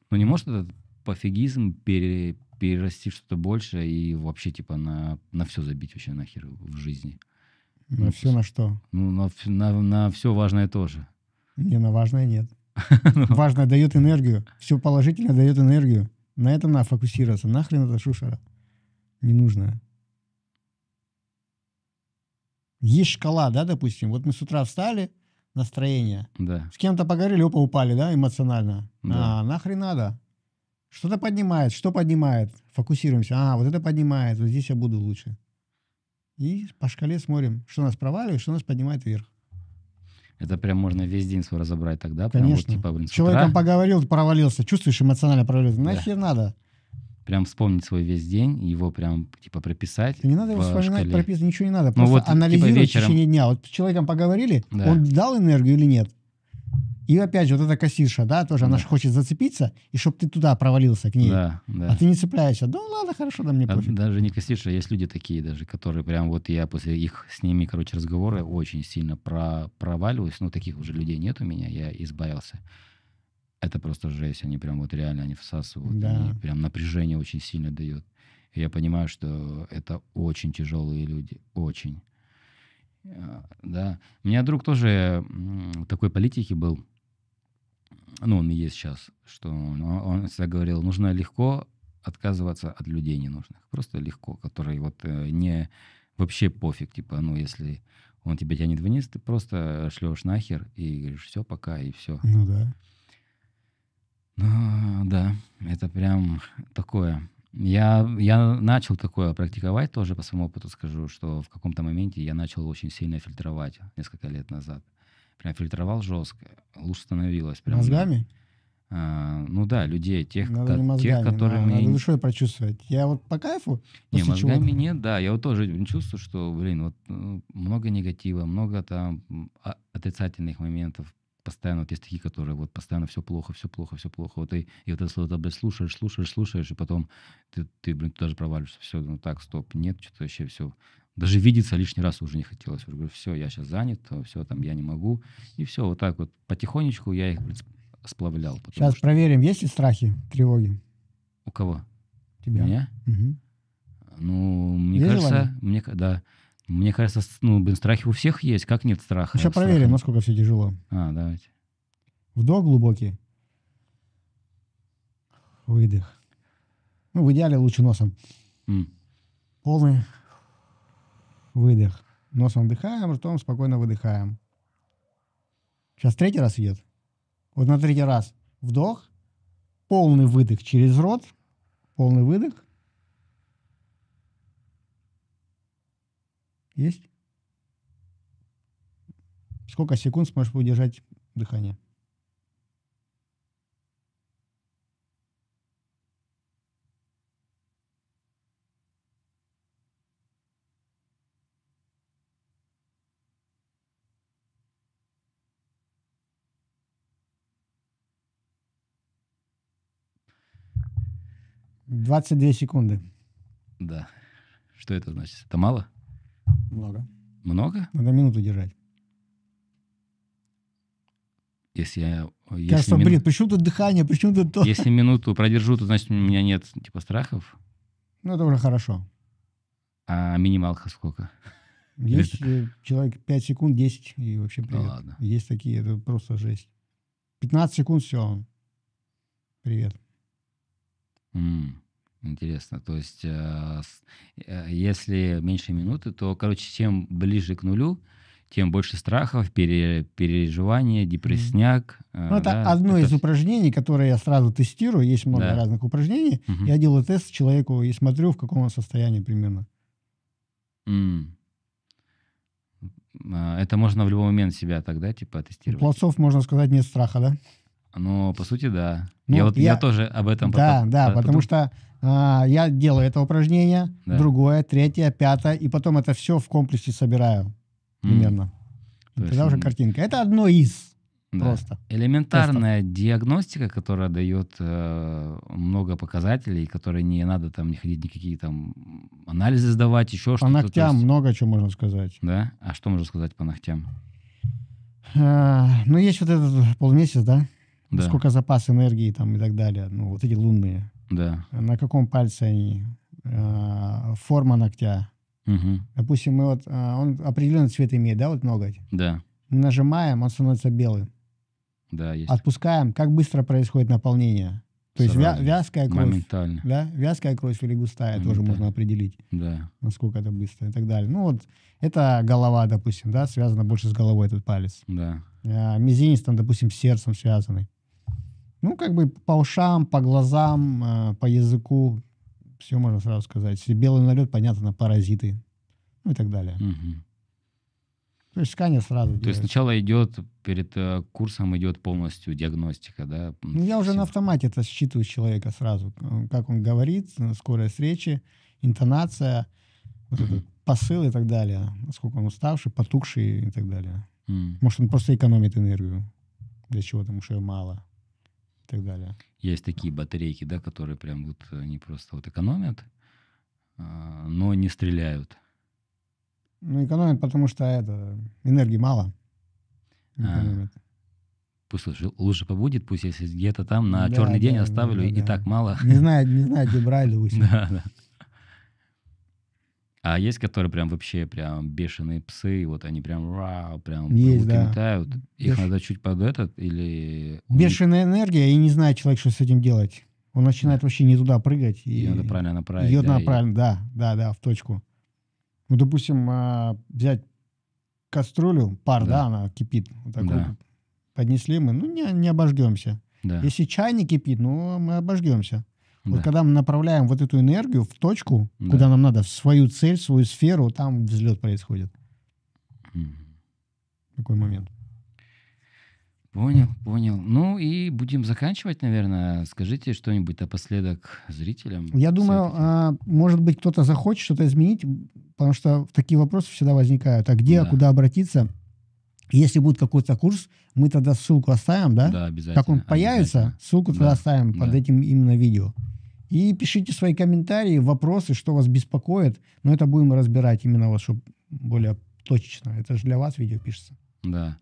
Ну не может этот пофигизм пере, перерасти что-то больше и вообще типа на, на все забить вообще нахер в жизни? На ну, все на что? Ну, на, на, на все важное тоже. Не, на важное нет. Ну. Важное дает энергию. Все положительно дает энергию. На это надо фокусироваться. Нахрен это шушера ненужная. Есть шкала, да, допустим. Вот мы с утра встали, настроение. Да. С кем-то поговорили, опа, упали, да, эмоционально. Да. А, нахрен надо. Что-то поднимает, что поднимает. Фокусируемся. А, вот это поднимает, вот здесь я буду лучше и по шкале смотрим, что нас проваливает, что нас поднимает вверх. Это прям можно весь день свой разобрать тогда. Конечно. Прям вот, типа, Человеком утра... поговорил, провалился. Чувствуешь, эмоционально провалился. Нахер да. надо? Прям вспомнить свой весь день, его прям, типа, прописать. Не надо его вспоминать, шкале. прописывать, ничего не надо. Ну, Просто вот, анализировать типа, вечером... в течение дня. Вот с человеком поговорили, да. он дал энергию или нет? И опять же, вот эта кассирша, да, тоже, да. она же хочет зацепиться, и чтобы ты туда провалился к ней. Да, да. А ты не цепляешься. Да ну ладно, хорошо, да мне да, пофиг. Даже не кассирша, есть люди такие даже, которые прям вот я после их с ними, короче, разговоры очень сильно про проваливаюсь. Ну, таких уже людей нет у меня, я избавился. Это просто жесть. Они прям вот реально, они всасывают. Да. Они прям напряжение очень сильно дает. И я понимаю, что это очень тяжелые люди. Очень. А, да. У меня друг тоже такой политики был ну, он и есть сейчас, что он, он всегда говорил, нужно легко отказываться от людей ненужных. Просто легко, которые вот э, не вообще пофиг, типа, ну, если он тебя тянет вниз, ты просто шлешь нахер и говоришь, все, пока, и все. Ну да. Ну, да, это прям такое. Я, я начал такое практиковать тоже, по своему опыту скажу, что в каком-то моменте я начал очень сильно фильтровать несколько лет назад. Прям фильтровал жестко, лучше становилось. Прям мозгами? А, ну да, людей, тех, надо как, не мозгами, тех которыми... А надо душой прочувствовать. Я вот по кайфу... Не, мозгами чего... нет, да. Я вот тоже чувствую, что, блин, вот ну, много негатива, много там а, отрицательных моментов. Постоянно вот есть такие, которые вот постоянно все плохо, все плохо, все плохо. Вот и, и вот это слово, блядь, слушаешь, слушаешь, слушаешь, и потом ты, ты блин, ты даже провалишься. Все, ну так, стоп, нет, что-то вообще все даже видеться лишний раз уже не хотелось. Я говорю, все, я сейчас занят, все, там, я не могу. И все, вот так вот потихонечку я их сплавлял. Сейчас что... проверим, есть ли страхи, тревоги? У кого? Тебя. Меня? Угу. Ну, мне есть кажется, желание? мне, да, мне кажется, ну, блин, страхи у всех есть. Как нет страха? Сейчас страха? проверим, насколько все тяжело. А, давайте. Вдох глубокий. Выдох. Ну, в идеале лучше носом. Mm. Полный Выдох. Носом вдыхаем, ртом спокойно выдыхаем. Сейчас третий раз идет. Вот на третий раз вдох, полный выдох через рот, полный выдох. Есть? Сколько секунд сможешь удержать дыхание? 22 секунды. Да. Что это значит? Это мало? Много. Много? Надо минуту держать. Если я... Если Кажется, мину... блин, почему тут дыхание, почему тут то? Если минуту продержу, то значит у меня нет типа страхов. Ну, это уже хорошо. А минималка сколько? Есть это... человек 5 секунд, 10 и вообще привет. Ну, ладно. Есть такие, это просто жесть. 15 секунд, все. Привет. Mm. Интересно. То есть, э, э, если меньше минуты, то, короче, чем ближе к нулю, тем больше страхов, пере, переживания, депрессняк. Mm-hmm. Ну, э, это одно это... из упражнений, которое я сразу тестирую. Есть много да. разных упражнений. mm Я делаю тест человеку и смотрю, в каком он состоянии примерно. А, это можно в любой момент себя тогда, типа, тестировать. У плацов, можно сказать, нет страха, да? Ну, по сути, да. Ну, я, вот, я, я тоже об этом Да, потом, да, потом... потому что а, я делаю это упражнение, да. другое, третье, пятое, и потом это все в комплексе собираю примерно. Mm. То есть, Тогда уже картинка. Это одно из да. просто. Элементарная просто. диагностика, которая дает э, много показателей, которые не надо там не ходить никакие там анализы сдавать, еще что-то. По ногтям есть... много чего можно сказать. Да? А что можно сказать по ногтям? А, ну, есть вот этот полмесяц, да? да. сколько запас энергии там и так далее. Ну, вот эти лунные. Да. На каком пальце они? А, форма ногтя. Угу. Допустим, мы вот, а, он определенный цвет имеет, да, вот ноготь? Да. Мы нажимаем, он становится белым. Да, есть. Отпускаем, как быстро происходит наполнение. То есть вя- вязкая кровь. Моментально. Да? Вязкая кровь или густая тоже можно определить. Да. Насколько это быстро и так далее. Ну вот, это голова, допустим, да, связана больше с головой этот палец. Да. А, мизинец там, допустим, с сердцем связанный. Ну, как бы по ушам, по глазам, э, по языку, все можно сразу сказать. Белый налет, понятно, на паразиты, ну и так далее. Угу. То есть сканер сразу. То делает. есть сначала идет перед э, курсом идет полностью диагностика, да? Ну, я уже Всего. на автомате это считываю с человека сразу, э, как он говорит, э, скорость речи, интонация, вот этот посыл и так далее, насколько он уставший, потухший и так далее. Mm. Может, он просто экономит энергию для чего-то, потому что мало и так далее. Есть такие батарейки, да, которые прям вот э, они просто вот экономят, а, но не стреляют. Ну, экономят, потому что это энергии мало. А. пусть лучше, лучше побудет, пусть если где-то там на да, черный да, день оставлю, да, и да. так мало. Не знаю, не знаю, где брали у себя. Да, да. А есть, которые прям вообще прям бешеные псы, вот они прям ра, прям есть, да. метают. Их Беш... надо чуть под этот или... Бешеная энергия, и не знает человек, что с этим делать. Он начинает вообще не туда прыгать. И... Ее надо правильно направить. Ее да, надо и... правильно, да, да, да, в точку. Ну, допустим, а, взять кастрюлю, пар, да, да она кипит. Вот такой да. Поднесли мы, ну, не, не обожгемся. Да. Если не кипит, ну, мы обожгемся. Да. Вот когда мы направляем вот эту энергию в точку, да. куда нам надо, в свою цель, в свою сферу, там взлет происходит. Угу. Такой момент. Понял, понял. Ну и будем заканчивать, наверное. Скажите что-нибудь напоследок зрителям. Я думаю, а, может быть, кто-то захочет что-то изменить, потому что такие вопросы всегда возникают. А где, да. куда обратиться? Если будет какой-то курс, мы тогда ссылку оставим, да? Да, обязательно. Как он появится, ссылку тогда да. оставим под этим именно видео. И пишите свои комментарии, вопросы, что вас беспокоит. Но это будем разбирать именно вас, чтобы более точечно. Это же для вас видео пишется. Да.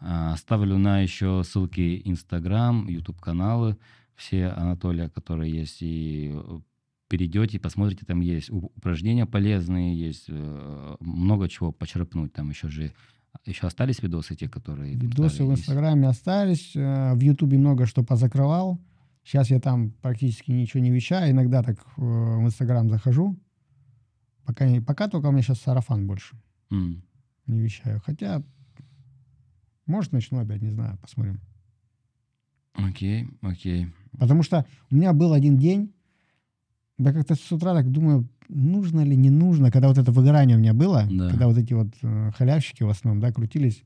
А, оставлю на еще ссылки Инстаграм, YouTube каналы, все Анатолия, которые есть, и э, перейдете, посмотрите, там есть упражнения полезные, есть э, много чего почерпнуть, там еще же еще остались видосы те, которые... Видосы в Инстаграме остались, э, в Ютубе много что позакрывал, Сейчас я там практически ничего не вещаю. Иногда так э, в Инстаграм захожу. Пока, пока только у меня сейчас сарафан больше. Mm. Не вещаю. Хотя, может, начну опять, не знаю, посмотрим. Окей, okay, окей. Okay. Потому что у меня был один день, да как-то с утра так думаю, нужно ли, не нужно, когда вот это выгорание у меня было, да. когда вот эти вот э, халявщики в основном, да, крутились,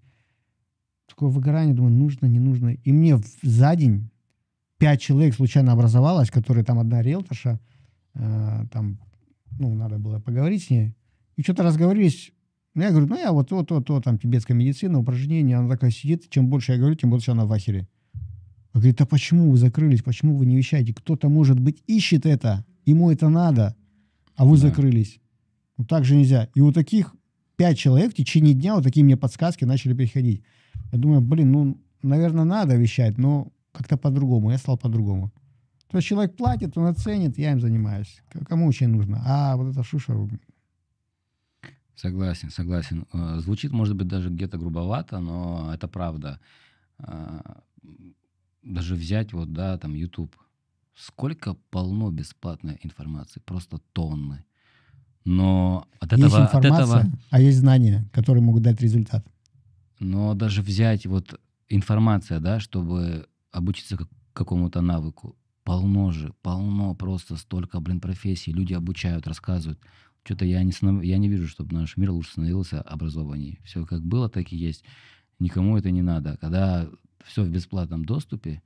такое выгорание, думаю, нужно, не нужно. И мне в, за день пять человек случайно образовалось, которые там одна риэлторша, э, там, ну, надо было поговорить с ней. И что-то разговорились. Ну, я говорю, ну, я вот то, то, то, там, тибетская медицина, упражнения, Она такая сидит, чем больше я говорю, тем больше она в ахере. Она говорит, а почему вы закрылись, почему вы не вещаете? Кто-то, может быть, ищет это, ему это надо, а вы да. закрылись. Ну, так же нельзя. И у таких пять человек в течение дня вот такие мне подсказки начали приходить. Я думаю, блин, ну, наверное, надо вещать, но как-то по-другому, я стал по-другому. То есть человек платит, он оценит, я им занимаюсь. Кому очень нужно? А вот это шушер... Согласен, согласен. Э, звучит, может быть, даже где-то грубовато, но это правда. Э, даже взять вот, да, там, YouTube. Сколько полно бесплатной информации, просто тонны. Но от этого... Есть информация, от этого... а есть знания, которые могут дать результат. Но даже взять вот информация, да, чтобы обучиться как какому-то навыку. Полно же, полно просто столько, блин, профессий. Люди обучают, рассказывают. Что-то я не, станов... я не вижу, чтобы наш мир лучше становился образованнее. Все как было, так и есть. Никому это не надо. Когда все в бесплатном доступе,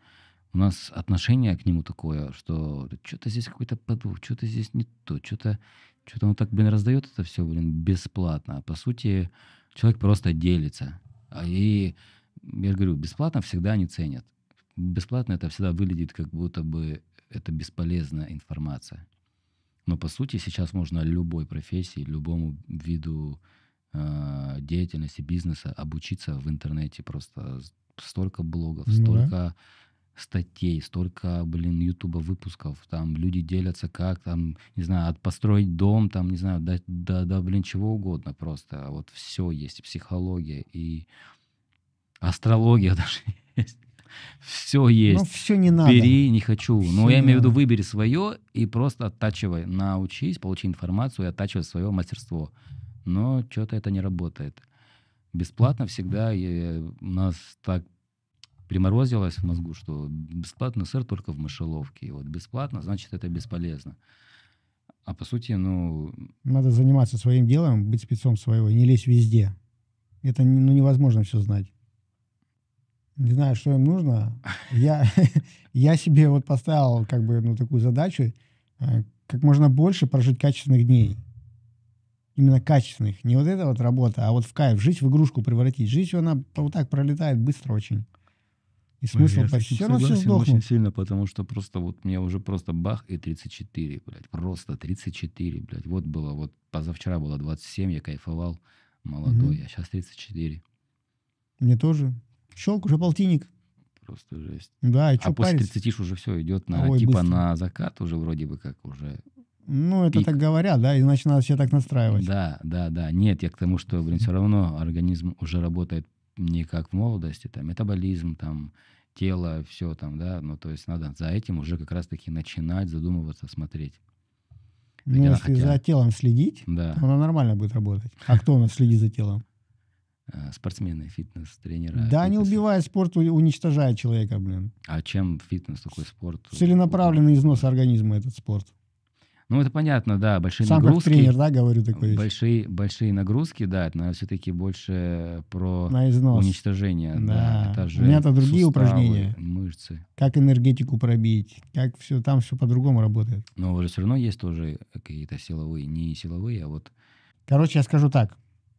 у нас отношение к нему такое, что что-то здесь какой-то подвох, что-то здесь не то, что-то что-то он так, блин, раздает это все, блин, бесплатно. А по сути, человек просто делится. А и я говорю, бесплатно всегда они ценят бесплатно это всегда выглядит как будто бы это бесполезная информация. Но по сути сейчас можно любой профессии, любому виду э, деятельности, бизнеса обучиться в интернете. Просто столько блогов, ну, столько да. статей, столько, блин, ютуба выпусков. Там люди делятся как, там, не знаю, от построить дом, там, не знаю, да, да, да блин, чего угодно просто. Вот все есть, психология и астрология даже есть все ну, есть. Ну, все не надо. Бери, не хочу. Все Но ну, я имею в виду, выбери свое и просто оттачивай. Научись, получи информацию и оттачивай свое мастерство. Но что-то это не работает. Бесплатно всегда и у нас так приморозилось в мозгу, что бесплатный сыр только в мышеловке. И вот бесплатно, значит, это бесполезно. А по сути, ну... Надо заниматься своим делом, быть спецом своего, не лезь везде. Это ну, невозможно все знать не знаю, что им нужно. Я, я себе вот поставил как бы ну, такую задачу, э, как можно больше прожить качественных дней. Именно качественных. Не вот эта вот работа, а вот в кайф. Жить в игрушку превратить. Жизнь, она вот так пролетает быстро очень. И смысл Блин, почти я равно все сдохнет. очень сильно, потому что просто вот мне уже просто бах и 34, блядь. Просто 34, блядь. Вот было, вот позавчера было 27, я кайфовал, молодой, mm а сейчас 34. Мне тоже. Щелк уже полтинник. Просто жесть. Да, и а после париться? 30 уже все идет на Ой, типа быстро. на закат уже вроде бы как уже. Ну, это пик. так говорят, да, иначе надо все так настраивать. Да, да, да. Нет, я к тому, что, блин, все равно организм уже работает не как в молодости, там, метаболизм, там, тело, все там, да, ну, то есть надо за этим уже как раз-таки начинать задумываться, смотреть. Ну, если хотя... за телом следить, да. то оно нормально будет работать. А кто у нас следит за телом? Э, спортсмены, фитнес-тренеры. Да, не убивая спорт, уничтожая человека, блин. А чем фитнес такой спорт? Целенаправленный износ организма этот спорт. Ну, это понятно, да, большие Сам нагрузки. Сам тренер, да, говорю такое. Большие, большие нагрузки, да, это, наверное, все-таки больше про На износ. уничтожение. Да, да. Это же У меня-то другие суставы, упражнения. Мышцы. Как энергетику пробить, как все, там все по-другому работает. Но уже все равно есть тоже какие-то силовые, не силовые, а вот... Короче, я скажу так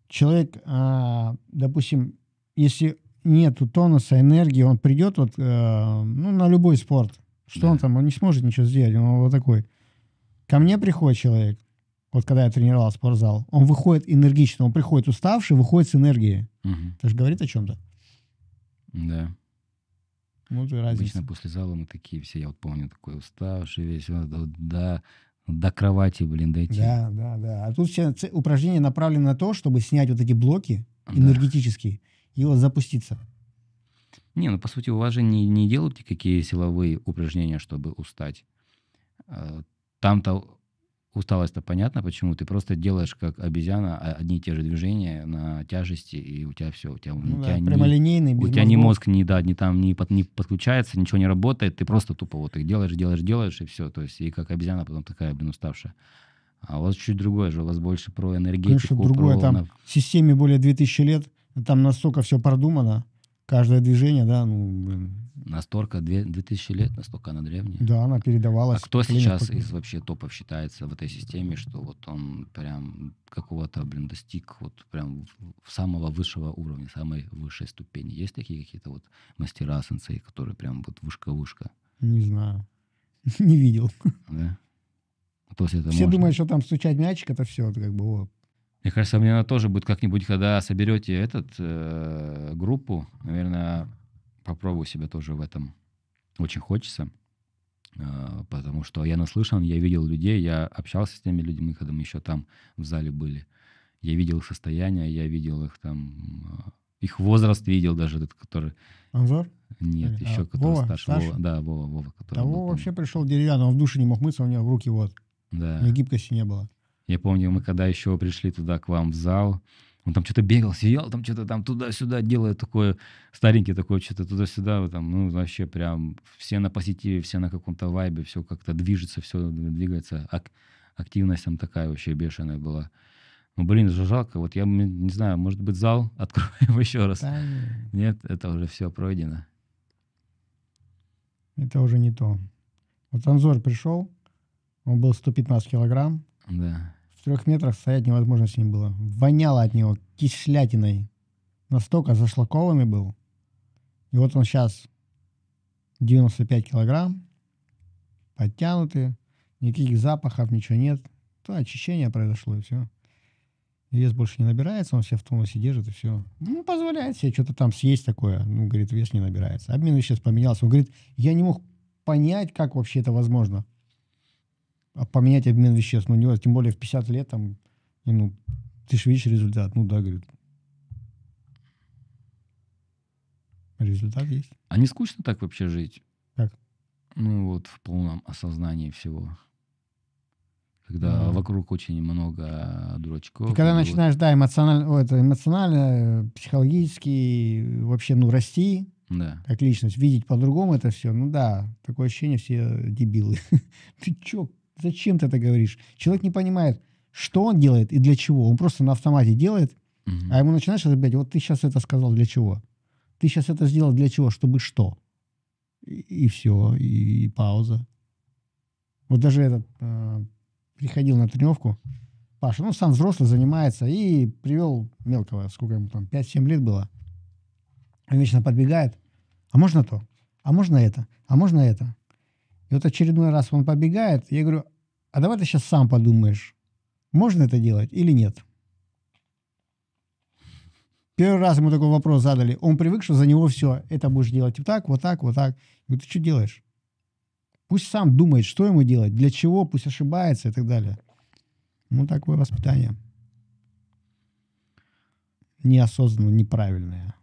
человек, а, допустим, если нету тонуса, энергии, он придет вот, э, ну, на любой спорт. Что да. он там? Он не сможет ничего сделать. Он вот такой. Ко мне приходит человек, вот когда я тренировал спортзал, он выходит энергично, он приходит уставший, выходит с энергией. Угу. Это же говорит о чем-то. Да. Вот и разница. Обычно после зала мы такие все, я вот помню, такой уставший весь, да до кровати, блин, дойти. Да, да, да. А тут все упражнение направлено на то, чтобы снять вот эти блоки энергетические да. и вот запуститься. Не, ну по сути у вас же не, не делают никакие силовые упражнения, чтобы устать. Э, там-то Усталость-то понятно, почему. Ты просто делаешь как обезьяна а, одни и те же движения на тяжести, и у тебя все. У тебя, ну, у тебя да, не, прямолинейный, У тебя мозгов. мозг, не да, не там не, под, не подключается, ничего не работает. Ты просто тупо вот их делаешь, делаешь, делаешь, и все. То есть, и как обезьяна потом такая, блин, уставшая. А у вас чуть другое же, у вас больше про энергетику. Конечно, другое, про... там системе более 2000 лет, там настолько все продумано, Каждое движение, да, ну, блин. Настолько, две, 2000 лет, настолько она древняя. Да, она передавалась. А кто сейчас из вообще топов считается в этой системе, что вот он прям какого-то, блин, достиг вот прям самого высшего уровня, самой высшей ступени? Есть такие какие-то вот мастера сенсей, которые прям вот вышка-вышка? Не знаю. Не видел. Да? То есть это Все можно... думают, что там стучать мячик, это все, это как бы вот, мне кажется, мне она тоже будет как-нибудь, когда соберете этот э, группу, наверное, попробую себя тоже в этом. Очень хочется, э, потому что я наслышан, я видел людей, я общался с теми людьми, когда мы еще там в зале были. Я видел их состояние, я видел их там, э, их возраст видел даже этот, который... Анзор? Нет, а, э, еще а, который Вова, старше. Вова, да, Вова, Вова. Который да, был, Вова вообще пришел деревянный, он в душе не мог мыться, у него руки вот. Да. У него гибкости не было. Я помню, мы когда еще пришли туда к вам в зал, он там что-то бегал, сидел, там что-то там туда-сюда делая такое, старенький такой, что-то туда-сюда, там, ну, вообще прям все на позитиве, все на каком-то вайбе, все как-то движется, все двигается. Ак- активность там такая вообще бешеная была. Ну, блин, же жалко. Вот я не знаю, может быть, зал откроем еще раз. Да, нет. нет, это уже все пройдено. Это уже не то. Вот Анзор пришел, он был 115 килограмм. Да. В трех метрах стоять невозможно с ним было. Воняло от него кислятиной. Настолько зашлакованный был. И вот он сейчас 95 килограмм, подтянутый, никаких запахов, ничего нет. То очищение произошло, и все. Вес больше не набирается, он все в тонусе держит, и все. Ну, позволяет себе что-то там съесть такое. Ну, говорит, вес не набирается. Обмен сейчас поменялся. Он говорит, я не мог понять, как вообще это возможно. А поменять обмен веществ, ну, не тем более в 50 лет, там, ну, ты же видишь результат, ну, да, говорит. Результат есть. А не скучно так вообще жить? Как? Ну, вот в полном осознании всего. Когда mm вокруг очень много а, дурачков. И когда и начинаешь, вот... да, эмоционально, о, это эмоционально, э, психологически э, вообще, ну, расти, да. как личность, видеть по-другому это все, ну да, такое ощущение, все дебилы. Ты чё, зачем ты это говоришь? Человек не понимает, что он делает и для чего. Он просто на автомате делает, угу. а ему начинаешь это, вот ты сейчас это сказал для чего? Ты сейчас это сделал для чего? Чтобы что? И, и все, и, и пауза. Вот даже этот э, приходил на тренировку, Паша, ну, сам взрослый, занимается, и привел мелкого, сколько ему там, 5-7 лет было. Он вечно подбегает. А можно то? А можно это? А можно это? И вот очередной раз он побегает, я говорю, а давай ты сейчас сам подумаешь, можно это делать или нет. Первый раз ему такой вопрос задали. Он привык, что за него все. Это будешь делать вот так, вот так, вот так. Я говорю, ты что делаешь? Пусть сам думает, что ему делать, для чего, пусть ошибается и так далее. Ну, такое воспитание. Неосознанно, неправильное.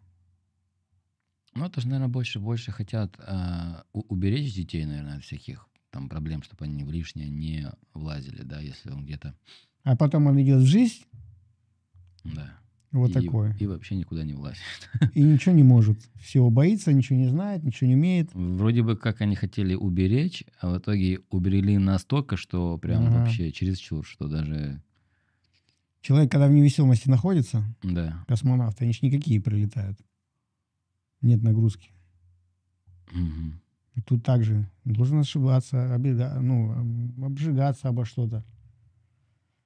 Ну, это же, наверное, больше, больше хотят э, у- уберечь детей, наверное, от всяких там проблем, чтобы они в лишнее не влазили, да, если он где-то... А потом он идет в жизнь? Да. Вот и, такое. И вообще никуда не влазит. И ничего не может. Всего боится, ничего не знает, ничего не умеет. Вроде бы как они хотели уберечь, а в итоге уберегли настолько, что прям ага. вообще чересчур, что даже... Человек, когда в невесомости находится, да. космонавты, они же никакие прилетают нет нагрузки. Угу. И тут также должен ошибаться, обега, ну, обжигаться обо что-то.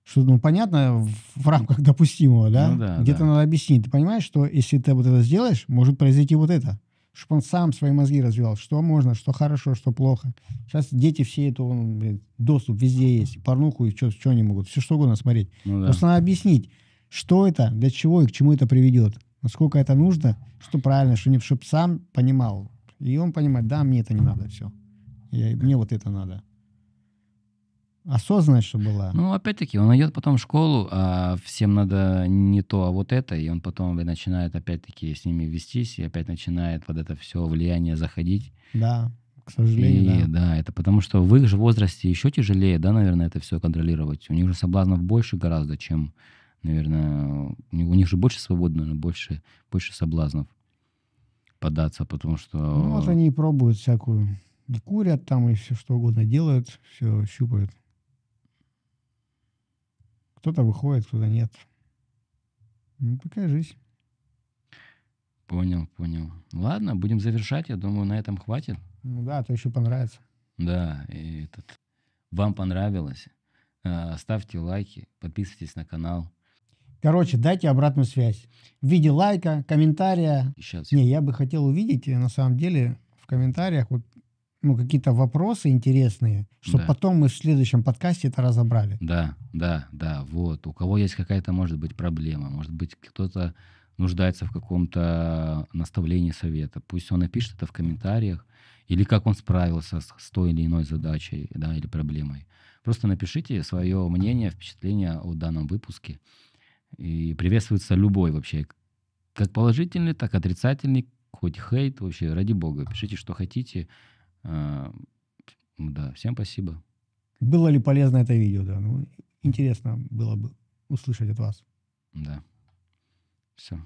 Что, ну, понятно, в, рамках допустимого, да? Ну, да Где-то да. надо объяснить. Ты понимаешь, что если ты вот это сделаешь, может произойти вот это. Чтобы он сам свои мозги развивал. Что можно, что хорошо, что плохо. Сейчас дети все это, он, блядь, доступ везде есть. Порнуху и что, что они могут. Все что угодно смотреть. Ну, да. Просто надо объяснить, что это, для чего и к чему это приведет насколько это нужно, что правильно, что не чтобы сам понимал. И он понимает, да, мне это не надо, все. Я, мне вот это надо. Осознанность, что была. Ну, опять-таки, он идет потом в школу, а всем надо не то, а вот это, и он потом начинает опять-таки с ними вестись, и опять начинает под это все влияние заходить. Да, к сожалению, и, да. да. это потому что в их же возрасте еще тяжелее, да, наверное, это все контролировать. У них же соблазнов больше гораздо, чем наверное, у них же больше свободы, наверное, больше, больше соблазнов податься, потому что... Ну, вот они и пробуют всякую. И курят там, и все что угодно делают, все щупают. Кто-то выходит, кто-то нет. Ну, такая жизнь. Понял, понял. Ладно, будем завершать. Я думаю, на этом хватит. Ну да, а то еще понравится. Да, и этот... Вам понравилось? А, ставьте лайки, подписывайтесь на канал. Короче, дайте обратную связь в виде лайка, комментария. Сейчас. Не, я бы хотел увидеть, э, на самом деле, в комментариях вот ну, какие-то вопросы интересные, чтобы да. потом мы в следующем подкасте это разобрали. Да, да, да, вот. У кого есть какая-то, может быть, проблема, может быть, кто-то нуждается в каком-то наставлении совета, пусть он напишет это в комментариях, или как он справился с, с той или иной задачей, да, или проблемой. Просто напишите свое мнение, впечатление о данном выпуске. И приветствуется любой вообще, как положительный, так отрицательный, хоть хейт вообще, ради бога. Пишите, что хотите. А, да, всем спасибо. Было ли полезно это видео, да? Ну, интересно было бы услышать от вас. Да. Все.